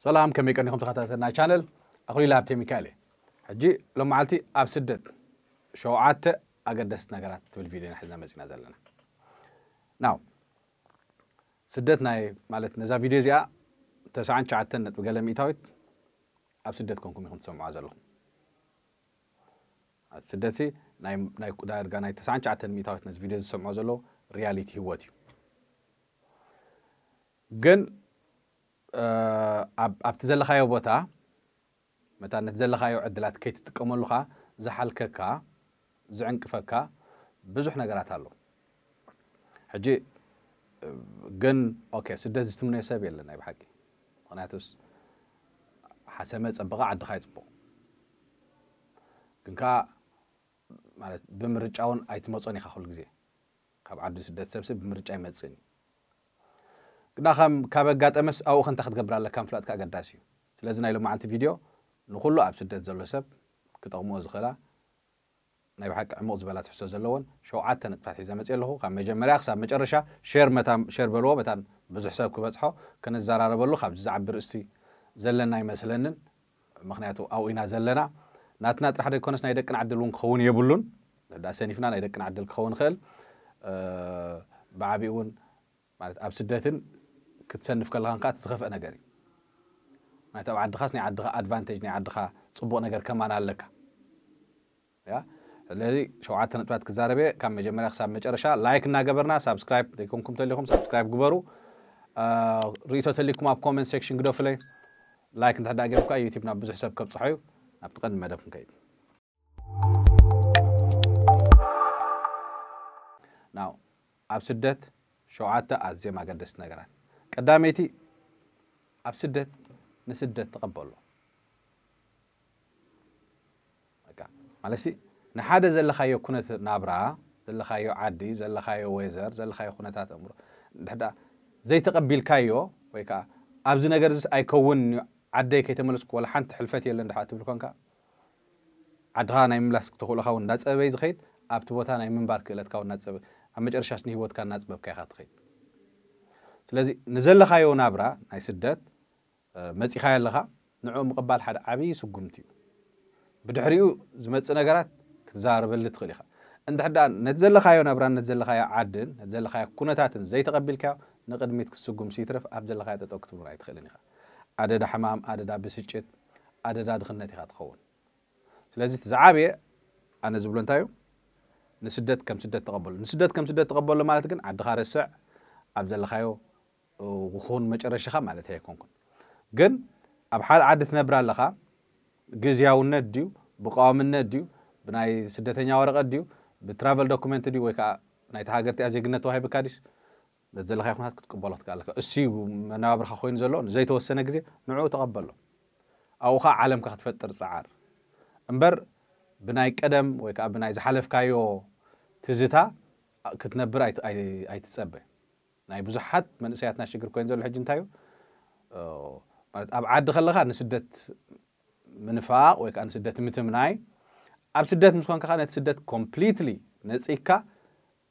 سلام كمي كنكم تخاتاتنا شانل أخلي لابتي ميكالي حجي لو معلتي أب سدد شو عادت أقدس نقرات في الفيديو نحزنا مزيك نازل لنا ناو سدتنا مالت نزا فيديو زيا تسعان شعاتنا تبقال ميتاويت أب سدد كونكم يخون تسمعوا عزل لهم سدتي ناي ناي كودار غاناي ኣብቲ ዘለኻዮ ቦታ መታ ነቲ ዘለኻዮ ዕድላት ከይትጥቀመሉ ኸዓ ዝሓልከካ ዝዕንቅፈካ ብዙሕ ነገራት ኣሎ ሕጂ ግን ኦኬ ስደት ዝትምነዮ ሰብ የለና ብሓቂ ምክንያቱስ ሓሰመ ፀበቓ ዓድኻ ይፅቡቕ ግን ከዓ ማለት ብምርጫ እውን ኣይትመፆን ኢኻ ኩሉ ግዜ ካብ ዓዲ ስደት ሰብሲ ብምርጫ ይመፅእን እዩ كابا جات أمس أو خن تاخد قبر على كم فلات كأقداسي سلازن هاي لما عانت فيديو نخلو أبس الدات زلو سب كتاق موز خلا نايب حق عمو زبالات حسو زلوون شو عادة نتفات حزامة إلهو خام مجا مريخ ساب مجا رشا شير متام شير بلوو متام بزو حساب كبتحو كن الزرارة بلو خاب جزا عبر استي زلنا اي مسلنن مخنياتو أو إنا زلنا ناتنا ترح دي كونس نايدك نعدلون كخون يبلون دا سانيفنا نايدك نعدل كخون خل بعبيون معناتها ابسدتن كتسنف كلها قات تخف أنا جري معناتها طبعا عد خاصني عد ادفانتج ني عد خا تصبو انا غير كمان عليك يا لذي شو عاد تنطبات كزاربي كان مجمر حساب مجرشا لايك نا غبرنا سبسكرايب ليكمكم تليكم سبسكرايب غبروا آه ريتو تليكم اب كومنت سيكشن غدوفلي لايك انت دا غيركا يوتيوب نا بزح حساب كبصحيو نبتقن مدفن كاين ناو اب سدت شو عاد تا ما قدس نغران قداميتي اب سدت نسدت تقبلو اكا مالسي نحاده زلخايو كنت نابرا زلخايو عدي زلخايو ويزر زلخايو كنت امر دحدا زي تقبل كايو ويكا ابزي نغير اي كون عدي كيتملسك ولا حنت حلفت يلا ندحا تبلكونكا عدها نايم لاسك تقول خاو نصبي زخيت ابتو بوتا نايم منبارك لتكاو نصبي اما جرشاش نيوت كان نصبك يا خاطخيت ስለዚ ንዘለኻዮ ናብራ ናይ ስደት መፂኻ ኣለኻ ንዕኡ ምቕባል ሓደ ዓብዪ ስጉምቲ እዩ ብድሕሪኡ ዝመፅእ ነገራት ክትዛረበሊ ትኽእል ኢኻ እንድሕር ዳ ነቲ ዘለኻዮ ናብራን ነቲ ዘለኻዮ ዓድን ነቲ ዘለኻዮ ኩነታትን ዘይተቐቢልካዮ ንቅድሚት ክስጉም ሲትረፍ ኣብ ዘለኻዮ ጠጠው ክትምራ ኣይትኽእልን ኢኻ ኣደዳ ሕማም ኣደዳ ብስጭት ኣደዳ ድኽነት ኢኻ ትኸውን ስለዚ እቲ ዝዓበየ ኣነ ዝብሎ እንታይ እዩ ንስደት ከም ስደት ተቐበሉ ንስደት ከም ስደት ተቐበሉ ማለት ግን ዓድኻ ርስዕ ኣብ ዘለኻዮ وخون ما تشرش خام على تهيك كونكون جن أبحال عادة نبرة لقى جزياو نديو بقام نديو بناي سدتين يا ورقة ديو بترافل دوكيمنت ديو ويكا ناي تهاجر تأزيج نت وهاي بكاريس نزل خيكون هاد كتقبلت قالك السيو من أبر خوين زلون زي توسنا جزي نعو تقبله أو خا عالم كحد فتر سعر أمبر بناي قدم ويكا بناي زحلف كايو تزتها كتنبر أي أي تسبه ناي بزحت من سيات ناس شكر كوين زول حجن تايو مالت أب عاد دخل لغا أن سدت منفاق ويك أن سدت متم ناي أب سدت مسكوان كخان نت سدت كومبليتلي نت إيكا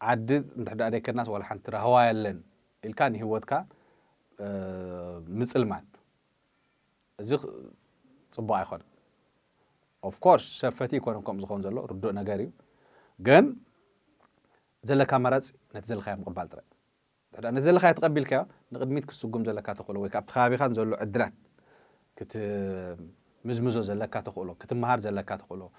عاد نتحدى عليك الناس ولا حان ترى هوايا لن الكان يهوتكا أه مسلمات زيخ صبا يخون اوف كورس سفتي يكون كوم زخون زلو ردو نغاري غن زلكا مرض نتزل خيام قبال ترى حنا نزلخا يتقبلك نقدميتك السقم زلكا تقولو ويكاب تخابي خان زلو عدرات كت مزمزو زلكا تقولو كت مهار زلكا تقولو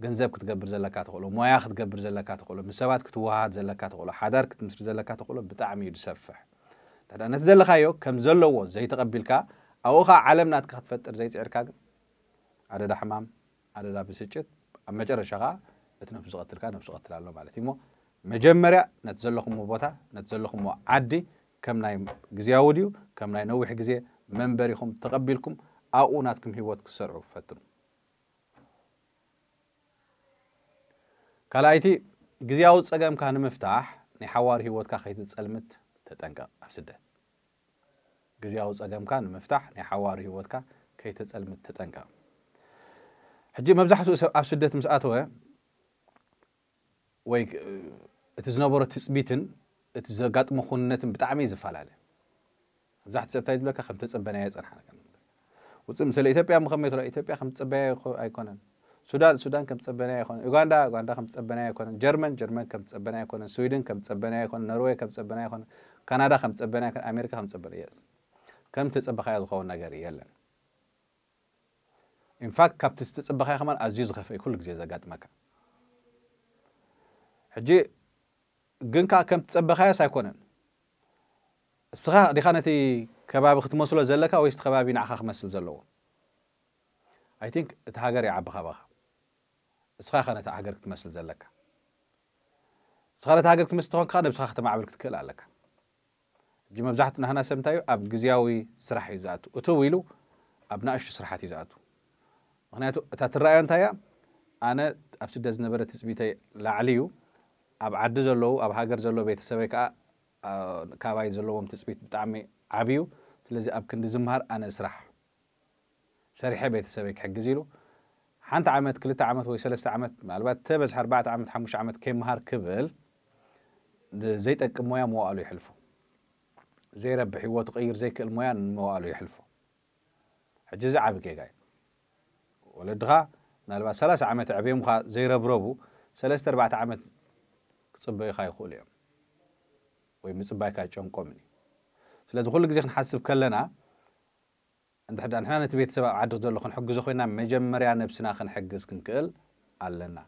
جنزب كتقبر زلكا تقولو مويا كتقبر زلكا تقولو مسوات كتوهاد زلكا تقولو حدار كتمسر زلكا تقولو بتعم يدسفح حنا نزلخا يو كم زلو زي تقبلك او خا علمنا تخفطر زي تعركا عدد حمام عدد بسجت اما جرى شغا بتنفس قتلك نفس قتل الله مالتي مو مجمّرّة نتزلّخ مبّتها نتزلّخ مو عدي كم ناي جزيا وديو كم ناي نوح جزيا من بريكم تقبلكم أو ناتكم هيوات كسر عفتم كلايتي جزيا ود سجّم كان مفتاح نحوار هيوات كخيط تسلمت تتنقى أفسده جزيا ود سجّم كان مفتاح نحوار هيوات كخيط تسلمت تتنقى حجي مبزحته أفسده مسأته وي እቲ ዝነበሮ ትፅቢትን እቲ ዘጋጥሞ ኩንነትን ብጣዕሚ እዩ ዝፈላለ መብዛሕቲ ሰብ እንታይ ዝብለካ ከም ተፀበናየ ፅንሓ ውፅእ ምስሊ ኢትዮጵያ ምኸመይ ትርኢ ኢትዮጵያ ከም ትፀበናየ ኣይኮነን ሱዳን ሱዳን ከም ትፀበናየ ኣይኮነን ኡጋንዳ ኡጋንዳ ከም ትፀበናየ ኣይኮነን ጀርመን ጀርመን ከም ትፀበናየ ኣይኮነን ስዊድን ከም ትፀበናየ ኣይኮነን ኖርዌይ ከም ትፀበናየ ኣይኮነን ካናዳ ከም ትፀበናየ ኣይኮነን ኣሜሪካ ከም ትፀበናየ የስ ከም ተፀበኻዮ ዝኸውን ነገር የለን ኢንፋክት ካብቲ ዝተፀበኻዮ ከማን ኣዝዩ ዝኸፍአ እዩ ኩሉ ግዜ ዘጋጥመካ ሕጂ ግን ከዓ ከም ትፀበኻያስ ኣይኮነን እስኻ ዲኻ ነቲ ከባቢ ክትመስሎ ዘለካ ወይስ እቲ ከባቢ ንዓኻ ክመስል ዘለዎ ኣይ ቲንክ እቲ ሃገር ይዓቢ ከባኻ እስኻ ኸ ነቲ ሃገር ክትመስል ዘለካ እስኻ ነቲ ሃገር ክትመስል ተኾንካ ነብስኻ ክተማዕብል ክትክእል ኣለካ እጂ መብዛሕትኡ ናህና ሰብ እንታይ እዩ ኣብ ግዝያዊ ስራሕ እዩ ዝኣቱ እትው ኢሉ ኣብ ናእሹ ስራሓት እዩ ዝኣቱ ምክንያቱ እታ ትረኣዮ እንታይ እያ ኣነ ኣብ ስደት ዝነበረ ትፅቢተይ ላዕሊ እዩ أب عدد زلوا أب هاجر زلوا بيت سبيك أ كواي زلوا متسبيت بتعمي عبيو تلزي أب كندي زمهر أنا أسرح سريحة بيت سبيك حق زيلو حنت عمت كلت عمت ويسال است عمت معلومات تبز حربعة عمت حمش عمت كم مهر كبل زيت المويا مو قالوا يحلفوا زي رب حيوة تغير زيك المويا مو قالوا يحلفوا حجز عبي كي جاي ولدها معلومات ثلاث عمت عبيم خا زي رب ربو ثلاث أربعة عمت ክጽበይኻ ይኽእሉ እዮም ወይ ምጽባይካ ጨንቆምን እዩ ስለዚ ኩሉ ግዜ ክንሓስብ ከለና እንድሕዳ ንሕና ነቲ ቤተሰብ ኣብ ዓዲ ዘሎ ክንሕግዞ ኮይና መጀመርያ ነብስና ክንሕግዝ ክንክእል ኣለና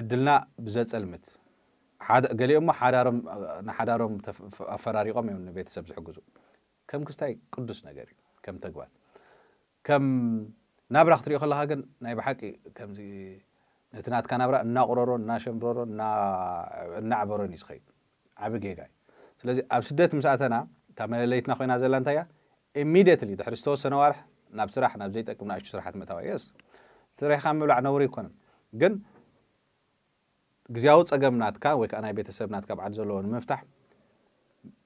ዕድልና ብዘፀልምት ገሊኦም ሞ ንሓዳሮም ኣፈራሪቆም እዮም ንቤተሰብ ዝሕግዙ ከም ክስታይ ቅዱስ ነገር እዩ ከም ተግባር ከም ናብራ ክትሪኦ ከለካ ግን ናይ ብሓቂ ከምዚ نتنات كان برا نقررو ناشم برو نا نعبرو نسخي عبي جيجاي سلازي أبسدت مساعتنا تعمل ليت نخوي نازل لنتايا immediately ده حرستوس سنوارح نبصرح نبزيت أكون أشوف صراحة متواجس yes. صراحة خاملو عنوري كون جن جزاوت أجمع ناتكا ويك أنا بيت السب ناتكا بعد زلون مفتح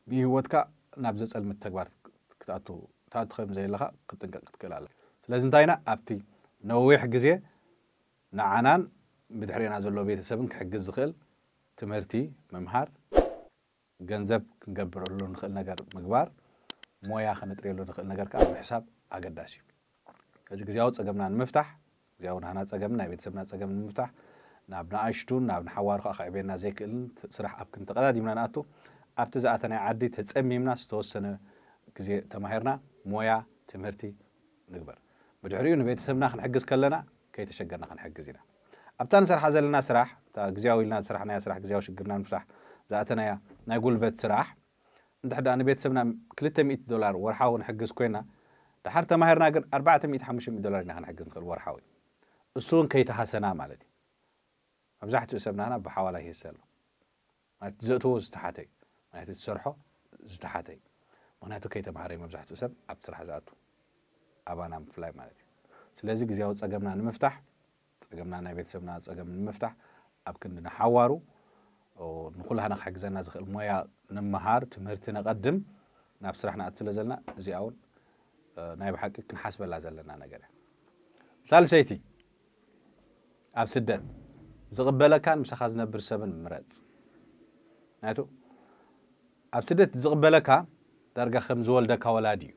بيهوتكا نبزت علم التكبر كتاتو تادخل زي اللخا قد تنقل قد كلا لازم تاينا أبتي نويح جزية نعانان ብድሕሪና ዘሎ ቤተሰብን ክሕግዝ ዝኽእል ትምህርቲ ምምሃር ገንዘብ ክንገብረሉ ንኽእል ነገር ምግባር ሞያ ክነጥርየሉ ንኽእል ነገር ከዓ ምሕሳብ ኣገዳሲ እዩ እዚ ግዜያዊ ፀገምና ንምፍታሕ ግዜያዊ ናህና ፀገም ናይ ቤተሰብና ፀገም ንምፍታሕ ናብ ንኣሽቱን ናብ ንሓዋሩ ከዓ ክዕብየና ዘይክእልን ስራሕ ኣብ ክንተቀዳዲምና ንኣቱ ኣብቲ ዝኣተናይ ዓዲ ተፀሚምና ዝተወሰነ ግዜ ተማሂርና ሞያ ትምህርቲ ንግበር ብድሕሪኡ ንቤተሰብና ክንሕግዝ ከለና ከይተሸገርና ክንሕግዝ ኢና ابتن سرح زلنا سرح تاكزياوي لنا سرحنا يا سرح كزياو شقرنا نفرح زاتنا يا نقول بيت سرح انت حدا انا بيت سبنا 300 دولار ورحاو نحجز كوينا دحرت ماهرنا 450 دولار نحجز نقول ورحاوي السون كي تحسنا مالتي مزحت سبنا انا بحوالي هيسل ما تزتو زتحتي ما تسرحو زتحتي معناته كي تمهري مزحت سب ابصر حزاتو ابانا فلاي مالتي سلازي كزياو تصقمنا نفتح ፀገምና ናይ ቤተሰብና ፀገም ንምፍታሕ ኣብ ክንድና ሓዋሩ ንኩላህና ክሓግዘና ዝኽእል ሞያ ንምሃር ትምህርቲ ነቐድም ናብ ስራሕ ንኣት ስለ ዘለና እዚኣ እውን ናይ ብሓቂ ክንሓስበላ ዘለና ነገር እያ ሳልሰይቲ ኣብ ስደት ዝቕበለካን ምሳኻ ዝነብር ሰብን ምረፅ ምክንያቱ ኣብ ስደት ዝቕበለካ ዳርጋ ከም ዝወልደካ ወላድ እዩ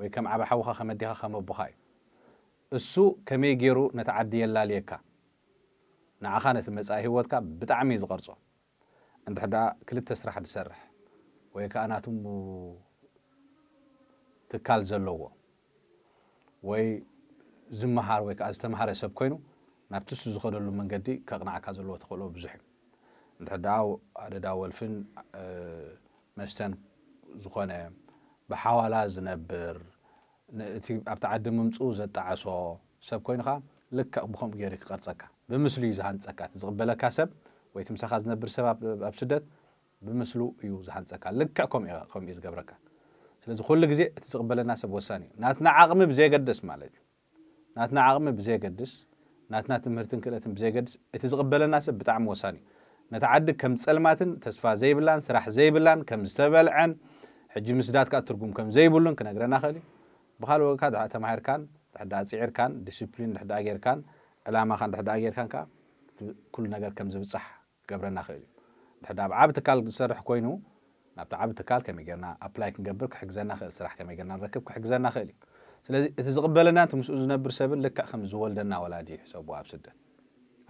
ወይ ከም ዓብ ሓውኻ ከም ኣዲኻ ከም ኣቦኻ እዩ እሱ ከመይ ገይሩ ነቲ ዓዲ የላልየካ ንዓኻ ነቲ መጻኢ ህይወትካ ብጣዕሚ እዩ ዝቐርጾ እንድሕር ደኣ ክልተ ስራሕ ዝሰርሕ ወይ ከዓ ናትሙ ትካል ዘለዎ ወይ ዝመሃር ወይ ከዓ ዝተምሃረ ሰብ ኮይኑ ናብቲ ሱ ዝኸደሉ መንገዲ ከቕናዕካ ዘለዎ ተኽእሎ ብዙሕ እዩ እንድሕር ደኣ ኣደዳ ወልፍን መስተን ዝኾነ ብሓዋላ ዝነብር نتي أبتع عدم ممتصوزة تعسو سب كوين خا لك أبوهم جيرك قرصك بمسلو يزهان تسكا تزغبلا كسب ويتم سخاز نبر سب أبشدة بمسلو يزهان تسكا لك كم إيه كم إيز جبرك سلز كل جزء تزغبلا ناس بوساني ناتنا عقم بزي قدس مالتي ناتنا عقم بزي قدس ناتنا تمرتن كلا تم بزي قدس تزغبلا ناس بتعم وساني نتعدد كم سلماتن تسفا زي بلان سرح زي بلان كم استبلعن حجم سدات كاترقوم كم زي بلون كنا جرنا خلي ብካልእ ወንካ ድሓ ተማሂርካን ድሕዳ ኣፅዒርካን ዲስፕሊን ድሕዳ ጌርካን ዕላማኻን ድሕዳ ጌርካን ከዓ ኩሉ ነገር ከም ዝብፃሕ ክገብረና ክእል እዩ ድሕዳ ኣብ ዓብ ትካል ዝሰርሕ ኮይኑ ናብቲ ዓብ ትካል ከመይ ጌርና ኣፕላይ ክንገብር ክሕግዘና ክእል ስራሕ ከመይ ጌርና ንረክብ ክሕግዘና ክእል እዩ ስለዚ እቲ ዝቕበለና እቲ ምስኡ ዝነብር ሰብን ልክዕ ከም ዝወልደና ወላዲ ይሕሰብዎ ኣብ ስደት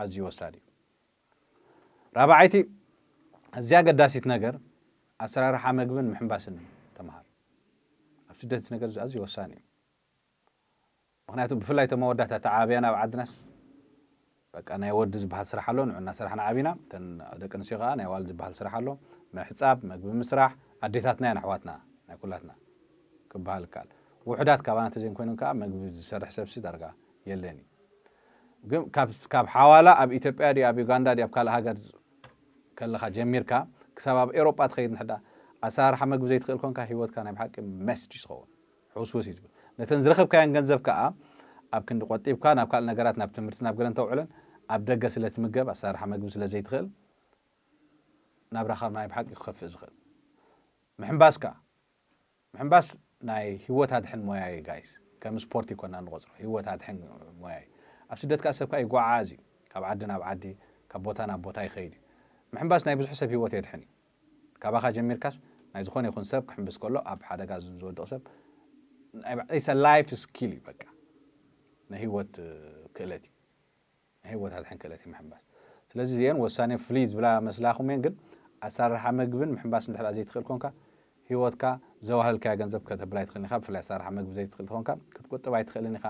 ኣዝዩ ወሳዲ እዩ ራብዓይቲ ኣዝያ ኣገዳሲት ነገር ኣሰራርሓ ምግብን ምሕምባስን እዩ ስደት ነገር እዚ ኣዝዩ ወሳኒ እዩ ምክንያቱ ብፍላይ ቶም መወዳእታ ተዓብያ ናብ ዓድናስ በቃ ናይ ወዲ ዝበሃል ስራሕ ኣሎ ንዑና ስራሕና ዓቢና እተን ደቂ ኣንስትዮ ከዓ ናይ ዋል ዝበሃል ስራሕ ኣሎ ምሕፃብ መግቢ ምስራሕ ኣዴታትና ያን ኣሕዋትና ናይ ኩላትና ክበሃል ይከኣል ውሕዳት ካባና ተዘን ኮይኑ ከዓ መግቢ ዝሰርሕ ሰብሲ ዳርጋ የለን እዩ ግን ካብ ሓዋላ ኣብ ኢትዮጵያ ዲ ኣብ ዩጋንዳ ዲ ኣብ ካልእ ሃገር ከለካ ጀሚርካ ክሳብ ኣብ ኤሮጳ ትኸይድ ንሕዳ ኣሰራርሓ ምግቢ ዘይትኽእል ኮንካ ሂወትካ ናይ ብሓቂ መስድ ይስኸውን ሕውስውስ እዩ ዝብል ነተን ዝረኸብካዮን ገንዘብ ከዓ ኣብ ክንዲ ቆጢብካ ናብ ካልእ ነገራት ናብ ትምህርቲ ናብ ገለን ተውዕለን ኣብ ደገ ስለ ትምገብ ኣሰራርሓ ምግቢ ስለ ዘይትኽእል ናብራኻ ናይ ብሓቂ ክኸፍእ ዝኽእል ምሕምባስ ከዓ ምሕምባስ ናይ ሂወት ኣድሕን ሞያ እዩ ጋይስ ከም ስፖርት ይኮና ንቆፅሮ ሂወት ኣድሕን ሞያ እዩ ኣብ ስደት ካ ሰብካ ይጓዓዝ እዩ ካብ ዓዲ ናብ ዓዲ ካብ ቦታ ናብ ቦታ ይኸይድ እዩ ምሕምባስ ናይ ብዙሕ ሰብ ሂወት የድሕን እዩ ካባኻ ጀሚርካስ ናይ ዝኾነ ይኹን ሰብ ክሕምብስ ከሎ ኣብ ሓደጋ ዝወድቕ ሰብ ላይፍ ስኪል እዩ በቃ ናይ ሂወት ክእለት እዩ ናይ ሂወት ኣድሕን ክእለት እዩ ምሕምባስ ስለዚ እዚአን ወሳኒ ፍልይ ዝብላ መስላኹም እየን ግን ኣሰራርሓ ምግብን ምሕምባስ እንድሕዳ ዘይትኽእል ኮንካ ሂወትካ ዘባህልካዮ ገንዘብ ከተብላ ይትኽእልን ኢኻ ብፍላይ ኣሰራርሓ ምግቢ ዘይትኽእል ትኾንካ ክትቁጥብ ኣይትኽእልን ኢኻ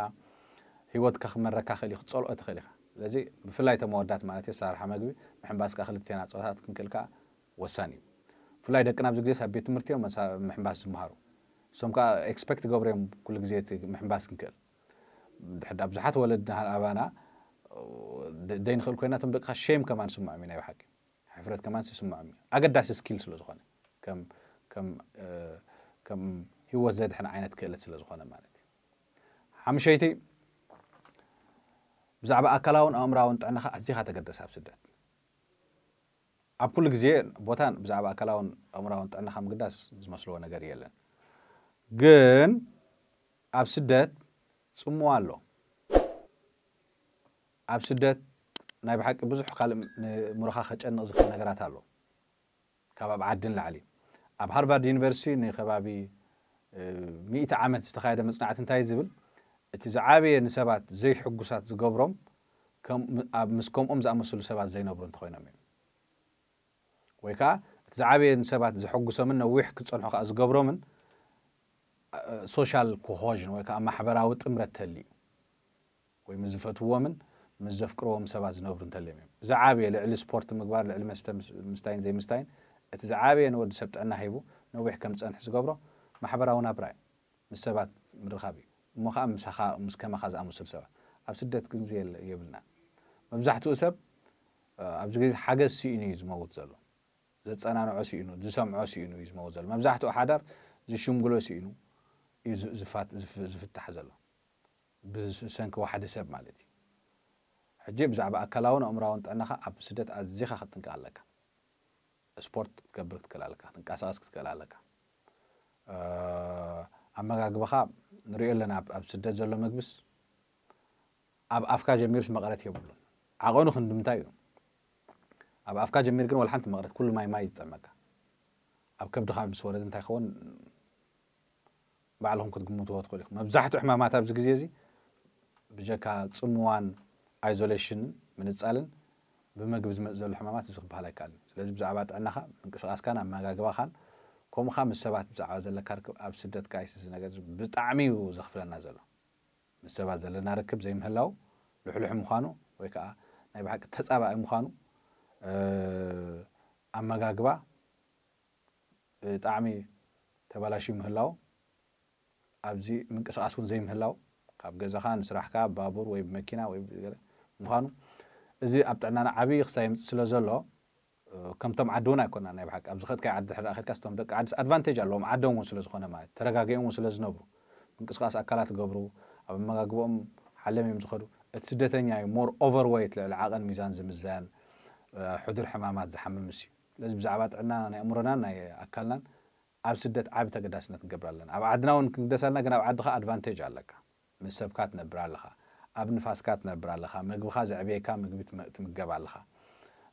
ሂወትካ ክመረካ ክእል እዩ ክትፀልኦ ትኽእል ኢኻ ስለዚ ብፍላይ ተመወዳት ማለት እዩ ኣሰራርሓ ምግቢ ምሕምባስካ ክልተና ፀወታት ክንክእል ከዓ ወሳኒ እዩ فلای دکن آب زیست هم بیت مرتیم مثلا محبس مهارو سوم که اکسپکت گوبریم کل زیست محبس کنکل حد آب زحت ولد نه آبانا دین خلق کناتم بکه شم کمان سوم عمی نیو حکی حفرت کمان سوم عمی اگر داس سکیل سلز خانه کم کم کم هو زد حنا عینت کلت سلز خانه مالت همشیتی بزعب اکلاون آمراون تنها ازیخه تقدس هم سدات ኣብ ኩሉ ግዜ ቦታን ብዛዕባ ኣካላውን ኣእምራውን ጥዕናኻ ምግዳስ ዝመስልዎ ነገር የለን ግን ኣብ ስደት ፅሙዋ ኣሎ ኣብ ስደት ናይ ብሓቂ ብዙሕ ካልእ ምሩኻ ከጨንቕ ዝኽእል ነገራት ኣሎ ካብ ኣብ ዓዲን ላዕሊ ኣብ ሃርቫርድ ዩኒቨርሲቲ ንከባቢ ሚእቲ ዓመት ዝተካየደ መፅናዕቲ እንታይ ዝብል እቲ ዝዓበየ ንሰባት ዘይሕጉሳት ዝገብሮም ምስ ከምኦም ዝኣመሰሉ ሰባት ዘይነብሩ እንተኮይኖም እዩ ويكا كا تزعبين سبات زحق سمن نويح كتصنح خاز قبرمن سوشيال كوهوجن وي كا اما حبراو تمر تلي وي مزفت ومن مزف كروم سبات زنوبر تلي زعبي لعل سبورت مكبار لعل مستاين زي مستاين تزعابين ود سبت انا هيبو نويح كم تصنح زقبرو ما حبراو نابراي مس سبات مرخابي مو خا مس خا مس خاز امسل سبات اب كنزيل يبلنا مبزحتو سب أبجد حاجة سيئة نيز ما قلت ዘፀናንዖ ስኢኑ ዝሰምዖ ስኢኑ እዩ ዝመው ዘሎ መብዛሕትኡ ሓዳር ዝሽምግሎ ስኢኑ እዩ ዝፍታሕ ዘሎ ብሰንኪ ዋሓደ ሰብ ማለት እዩ ሕጂ ብዛዕባ ኣካላውን ኣእምራውን ጥዕናኻ ኣብ ስደት ኣዝኻ ክትጥንቀቕ ኣለካ ስፖርት ክትገብር ክትክእል ኣለካ ክትንቀሳቐስ ክትክእል ኣለካ ኣመጋግበኻ ንሪኦ ኣለና ኣብ ስደት ዘሎ ምግብስ ኣብ ኣፍካ ጀሚርስ መቐረት የብሉን ዓቐኑ ክንዲ ምንታይ እዩ ኣብ ኣፍካ ጀሚር ግን ወላ ሓንቲ መቕረት ኩሉ ማይ ማይ ዝጠመካ ኣብ ከብድኻ ምስ ወረድ እንታይ ይኸውን ባዕልኹም ክትግምትዎ ትኽእሉ ኢኹም መብዛሕትኡ ሕማማት ኣብዚ ግዜ እዚ ብጀካ ፅምዋን ኣይዞሌሽንን ምንፃልን ብምግቢ ዝመፅእ ዘሎ ሕማማት እዚ ክበሃል ኣይከኣልን ስለዚ ብዛዕባ ጥዕናኻ ምንቅስቃስካን ኣመጋግባኻን ከምኡኻ ምስ ሰባት ብዛዕባ ዘለካ ርክብ ኣብ ስደት ካይስስ ነገር ብጣዕሚ እዩ ዘኽፍለና ዘሎ ምስ ሰባት ዘለና ርክብ ዘይምህላው ልሕልሕ ምዃኑ ወይ ከዓ ናይ ብሓቂ ተፃባኢ ምዃኑ ኣመጋግባ ብጣዕሚ ተባላሽዩ ምህላው ኣብዚ ምንቅስቃስ እውን ዘይምህላው ካብ ገዛኻ ንስራሕካ ባቡር ወይ ብመኪና ወይ ምዃኑ እዚ ኣብ ጥዕናና ዓብዪ ክስታ የምፅ ስለ ዘሎ ከምቶም ዓዲ እውን ኣይኮና ናይ ብሓቂ ኣብዚ ከድካ ዓዲ ድሕሪ ከድካ ስቶም ደቂ ዓዲስ ኣድቫንቴጅ ኣለዎም ዓዶም እውን ስለዝኾነ ማለት ተረጋጊኦም እውን ስለ ዝነብሩ ምንቅስቃስ ኣካላት ገብሩ ኣብ ኣመጋግቦኦም ሓለም እዮም ዝኸዱ እቲ ስደተኛ እዩ ሞር ኦቨርወይት ልዕሊ ዓቐን ሚዛን ዝምዘን ሕዱር ሕማማት ዝሓምምስ እዩ ስለዚ ብዛዕባ ጥዕና ናይ እምሮናን ናይ ኣካልናን ኣብ ስደት ዓብ ተገዳስነት ንገብር ኣለና ኣብ ዓድና እውን ክንግደስ ኣለና ግን ኣብ ዓድኻ ኣድቫንቴጅ ኣለካ ምስ ሰብካ ትነብር ኣለካ ኣብ ንፋስካ ትነብር ኣለካ ምግብካ ዘዕብየካ ምግቢ ትምገብ ኣለካ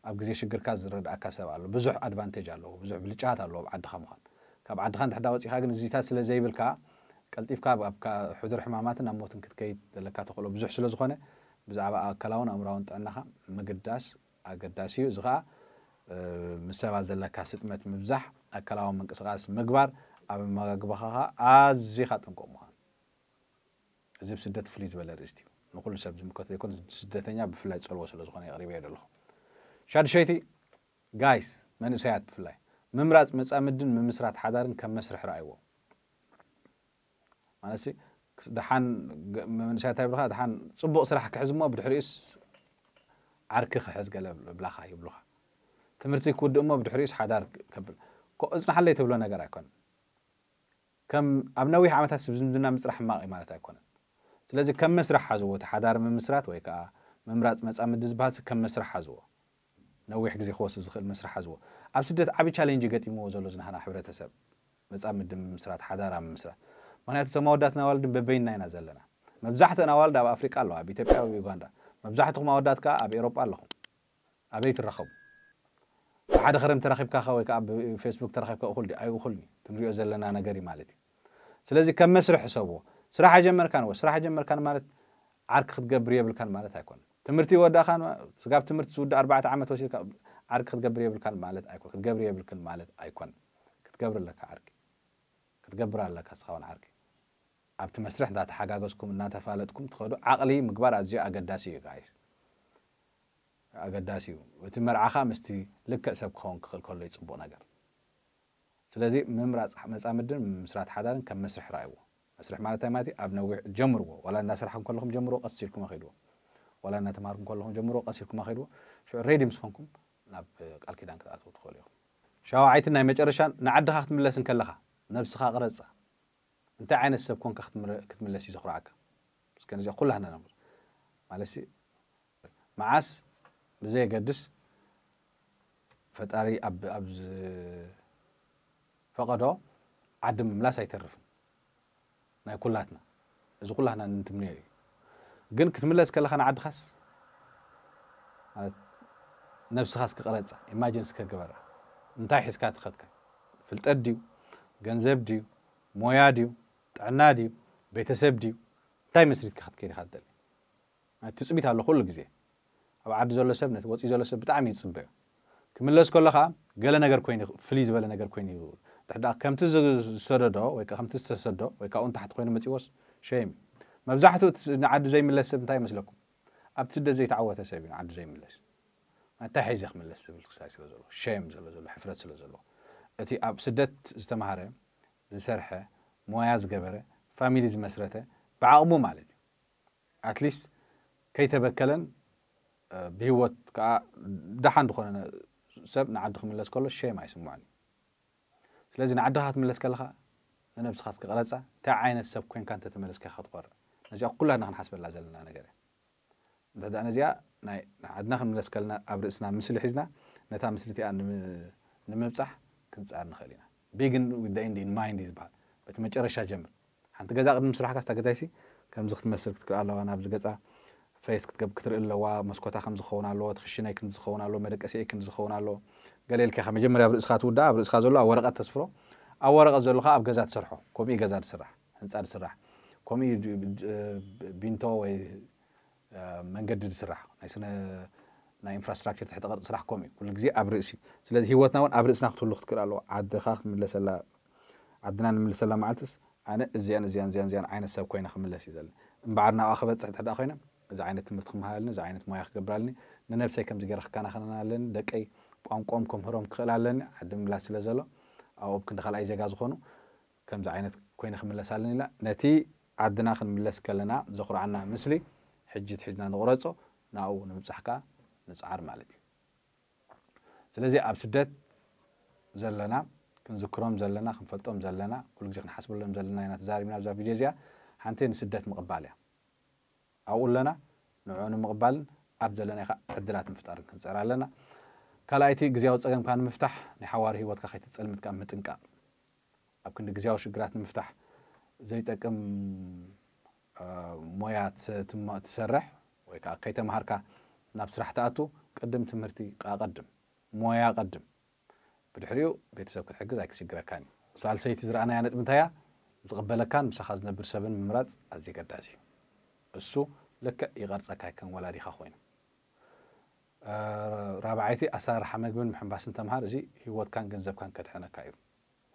ኣብ ግዜ ሽግርካ ዝረዳእካ ሰብ ኣሎ ብዙሕ ኣድቫንቴጅ ኣለዎ ብዙሕ ብልጫት ኣለዎ ኣብ ዓድካ ምኳን ካብ ዓድካ ንትሕዳ ወፂኢካ ግን እዚታት ስለ ዘይብልካ ቀልጢፍካ ሕዱር ሕማማትን ኣብ ሞትን ክትከይድ ዘለካ ተክእሎ ብዙሕ ስለ ዝኾነ ብዛዕባ ኣካላውን ኣእምራውን ጥዕናካ ምግዳስ ኣገዳሲ እዩ እዚ ከዓ ምስ ሰባት ዘለካ ስጥመት ምብዛሕ ኣካላዊ ምንቅስቃስ ምግባር ኣብ ኣመጋግባኻ ከዓ ኣዝኻ ጥንቁቕ ምዃኑ እዚ ብስደት ፍልይ ዝበለ ርእስቲ እዩ ንኩሉ ሰብ ዝምከቶ ዘይኮን ስደተኛ ብፍላይ ፀልዎ ስለ ዝኾነ የቕሪበየ ኣለኹ ሻድሸይቲ ጋይስ መንእሰያት ብፍላይ ምምራፅ መፃምድን ምምስራት ሓዳርን ከም መስርሕ ረኣይዎ ማለት ደሓን መንእሰያት ይብልካ ደሓን ፅቡቕ ስራሕ ክሕዝ እሞ ብድሕሪኡስ ዓርኪ ክሕዝ ገለ ብላኻ ይብሉኻ ትምህርቲ ክውድእ እሞ ብድሕሪኡስ ሓዳር ከብል እፅና ሓለይ ትብሎ ነገር ኣይኮነን ከም ኣብ ነዊሕ ዓመታት ስብዝምድና ምፅራሕ ሕማቕ እዩ ማለት ኣይኮነን ስለዚ ከም መስራሕ ሓዝዎ እቲ ሓዳር ምምስራት ወይ ከዓ ምምራፅ መፃምዲ ዝበሃል ከም መስራሕ ሓዝዎ ነዊሕ ግዜ ክወስድ ዝኽእል መስራሕ ሓዝዎ ኣብ ስደት ዓብዪ ቻሌንጅ ገጢምዎ ዘሎ ዝናሃና ሕብረተሰብ መፃምዲ ምምስራት ሓዳር ኣብ ምምስራት ምክንያቱ ተመወዳትና ኣዋልድን በበይና ኢና ዘለና መብዛሕትአን ኣዋልድ ኣብ ኣፍሪቃ ኣለዋ ኣብ ኢትዮጵያ ኣብ ዩጋንዳ مبزحتكم أوداتك أب أوروبا لهم أبيت الرخم حد خرم ترخيب كا خويك أب فيسبوك ترخيب كا أخلي أي أخلي تنريو زلنا أنا قري مالتي سلازي كم مسرح سووا سرح جمر كان وسرح جمر كان مالت عرق خد جبرية بالكان مالت هيكون تمرتي ودا خان سقاب تمرت سود أربعة عام توصل عرق خد جبرية بالكان مالت أيكون خد جبرية بالكان مالت أيكون خد جبر لك عرق خد جبر لك هسخون عرقي ኣብቲ መስርሕ እንዳተሓጋገዝኩም እናተፋለጥኩም ትኸዱ ዓቕሊ ምግባር ኣዝዩ ኣገዳሲ እዩ ጋይስ ኣገዳሲ እዩ እቲ መርዓኻ ምስቲ ልክዕ ሰብ ክኸውን ክኽእል ከሎ ይፅቡቕ ነገር ስለዚ ምምራፅ መፃምድን ምስራት ሓዳርን ከም መስርሕ ረኣይዎ መስርሕ ማለት እንታይ ማለት ኣብ ነዊሕ ጀምርዎ ዋላ እናሰርሕኩም ከለኹም ጀምርዎ ቀሲልኩም ኣኸይድዎ ዋላ እናተምሃርኩም ከለኹም ጀምርዎ ቀሲልኩም ኣኸይድዎ ሽዑ ሬዲ ምስ ኮንኩም ናብ ቃል ኪዳን ክትኣትዉ ትኽእሉ ኢኹም ሻዋዓይትን ናይ መጨረሻን ንዓድኻ ክትምለስን ከለኻ ነብስኻ ቅረፃ እንታይ ዓይነት ሰብ ኮንካ ክትምለስ እዩ ዘኩርዓካ ስለዚ ኩላህና ነብር ማለት መዓስ ብዘየገድስ ፈጣሪ ኣብ ፈቐዶ ዓዲ ምምላስ ኣይተርፍን ናይ ኩላትና እዚ ኩላትና እንትምንዮ እዩ ግን ክትምለስ ከለኻ ንዓድኻስ ነብስኻስ ክቐረፃ ኢማጅንስ ከግበራ እንታይ ሒዝካ ትኸትካ ፍልጠት ድዩ ገንዘብ ድዩ ሞያ ድዩ ጥዕና ድዩ ቤተሰብ ድዩ እንታይ መስሪትካ ክትከይድ ኢካ ትደሊ ትፅቢት ኣሎ ኩሉ ግዜ ኣብ ዓዲ ዘሎ ሰብ ነቲ ወፂኡ ዘሎ ሰብ ብጣዕሚ እዩ ዝፅበ እዩ ክምለስ ከሎ ከዓ ገለ ነገር ኮይኑ ፍልይ ዝበለ ነገር ኮይኑ እዩ ድሕዳ ከምቲ ዝሰደዶ ወይ ከምቲ ዝተሰዶ ወይ ካብኡ ንታሕቲ ኮይኑ መፂዎስ ሸም እዩ መብዛሕትኡ ንዓዲ ዘይምለስ ሰብ እንታይ ይመስለኩም ኣብቲ ስደት ዘይተዓወተ ሰብ እዩ ንዓዲ ዘይምለስ እንታይ ሒዘ ክምለስ ዝብል ክሳይ ስለ ዘለዎ ሸም ስለ ዘሎ ሕፍረት ስለ ዘለዎ እቲ ኣብ ስደት ዝተምሃረ ዝሰርሐ موياز جبرة فاميليز مسرتة بعقبو مالج أتليست كي تبكلن اه، بهوت كا دحن دخون أنا سب نعدخ من الأسكال الله شيء ما يسمعني لازم نعدخات من الأسكال خا أنا بس خاص كغلسة تعين السب كين كانت تملس كخط قر نجا كلها نحن حسب الله زلنا أنا جري ده ده أنا زيا ناي عدنا خن من الأسكالنا عبر إسنا مثل حزنا نتام مثل تي نم نمبصح كنت أرن خلينا بيجن ودين دين مايند يزبال በቲ መጨረሻ ጀምር ሓንቲ ገዛ ቅድሚ ምስራሕካ ስታ ገዛይሲ ከምዚ ክትመስል ክትክእል ኣለዋ ናብዚ ገዛ ፌስ ክትገብ ክትርኢ ኣለዋ መስኮታ ከም ዝኸውን ኣለዎ እቲ ክሽነይ ክን ዝኸውን ኣለዎ መደቀሲአይ ክን ዝኸውን ኣለዎ ገሌልካ ኢኻ መጀመርያ ኣብ ርእስኻ ትውዳእ ኣብ ርእስኻ ዘሎ ኣብ ወረቐት ተስፍሮ ኣብ ወረቐት ዘሎካ ኣብ ገዛ ትሰርሖ ከምኡ ገዛ ዝስራሕ ህንፃ ዝስራሕ ከምኡ ቢንቶ ወይ መንገዲ ዝስራሕ ናይ ስነ ናይ ኢንፍራስትራክቸር ትሕተ ቅርፂ ስራሕ ከምኡ እዩ ኩሉ ግዜ ኣብ ርእሲ ስለዚ ሂወትና እውን ኣብ ርእስና ክትህሉ ክትክእል ኣለዎ ዓድኻ ክምለሰላ ዓድና ንምልሰላ መዓልትስ ኣነ እዚኣን እዚኣን እዚኣን እዚኣን ዓይነት ሰብ ኮይነ ክምለስ እዩ ዘለ እምበዓር ናብኣ ክበፅሕ ድሕዳ ኮይነ እዚ ዓይነት ትምህርቲ ክምሃልኒ እዚ ዓይነት ሞያ ክገብራልኒ ንነብሰይ ከምዚ ገይረ ክከናኸነና ኣለኒ ደቀይ ቋንቋም ከምህሮም ክኽእል ኣለኒ ዓዲ ምምላስ ስለ ዘሎ ኣብኡ ክንዲ ካልኣይ ዜጋ ዝኾኑ ከምዚ ዓይነት ኮይኑ ክምለስ ኣለኒ ኢላ ነቲ ዓድና ክንምለስ ከለና ዘኩርዓና ምስሊ ሕጂ ትሒዝና ንቑረፆ ናብኡ ንምብፃሕ ከዓ ንፅዓር ማለት እዩ ስለዚ ኣብ ስደት ዘለና كنذكرهم زلنا خنفلطهم زلنا كل جزء نحسب لهم زلنا ينات زاري من هذا فيديو زيا حنتين سدات مقبالة أو لنا نوعون مقبال عبد لنا عدلات مفتار كنسر لنا كلا أيتي جزء أو تقدم كان مفتاح نحواره هو تكحي تسأل متكام متنكا أب كن جزء شجرات مفتاح زي تكم مويات تم تسرح ويكا قيت مهركا نبسرح قدم تمرتي قدم مويا قدم ብድሕሪኡ ቤተሰብ ክትሕግዝ ኣይክሽግረካን እዩ ሳልሰይቲ ዝረኣናያ ነጥቢ እንታይ እያ ዝቕበለካን ምሳኻ ዝነብር ሰብን ምምራፅ ኣዝዩ ገዳሲ እዩ እሱ ልክዕ ይቐርፀካ ይከን ወላዲኻ ኮይኑ ራብዓይቲ ኣሰራርሓ መግብን ምሕንባስን ተምሃር እዚ ሂወትካን ገንዘብካን ከድሕነካ እዩ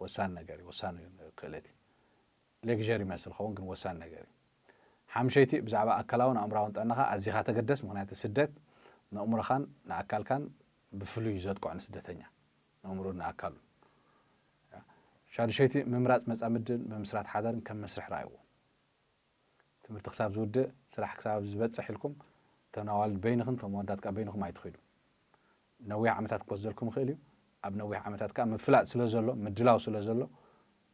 ወሳን ነገር እዩ ወሳን ክእለት እዩ ሌግዠር ይመስል ኸውን ግን ወሳን ነገር እዩ ሓምሸይቲ ብዛዕባ ኣካላውን ኣእምራውን ጠናኻ ኣዝኻ ተገደስ ምክንያቱ ስደት ንእምሮኻን ንኣካልካን ብፍሉይ ዘጥቅዑ ንስደተኛ نمرون أكل شادشيتي ممرات مزامدن بمسرات حدار كم مسرح رأيو تمرت حساب زود سرح حساب زبد سحلكم تناول بينهم تمودات كبينكم بينهم يدخلوا نوي عمتات كوزلكم خيليو أب نوي عمتات كا مفلات سلزلو مدلاو سلازلو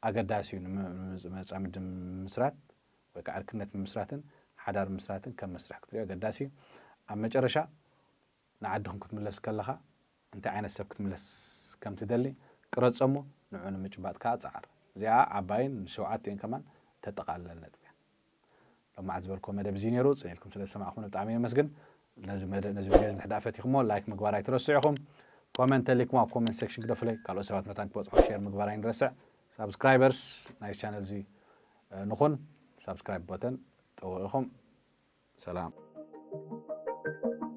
أقداسيون مزامد مسرات وكأركنة مسراتن حدار مسراتن كم مسرح كتير أقداسي أما جرشا نعدهم كتملس كلها أنت عين السب كتملس كم تدلي كرات أمو نوعنا مش بعد كاتعر زيا عباين شوعتين كمان تتقال للنبي لو ما عجبكم لكم مدى بزيني روز سنيلكم سلسة مع أخونا بتعامي مسجن لازم مدى نزم جيز نحدا فاتيخمو لايك مقباراي ترسعكم كومنت اللي كما كومنت سيكشن كدفلي قالوا سبات متانك بوضح شير مقباراي نرسع سابسكرايبرز نايس شانل زي نخون سابسكرايب بوتن توقيكم سلام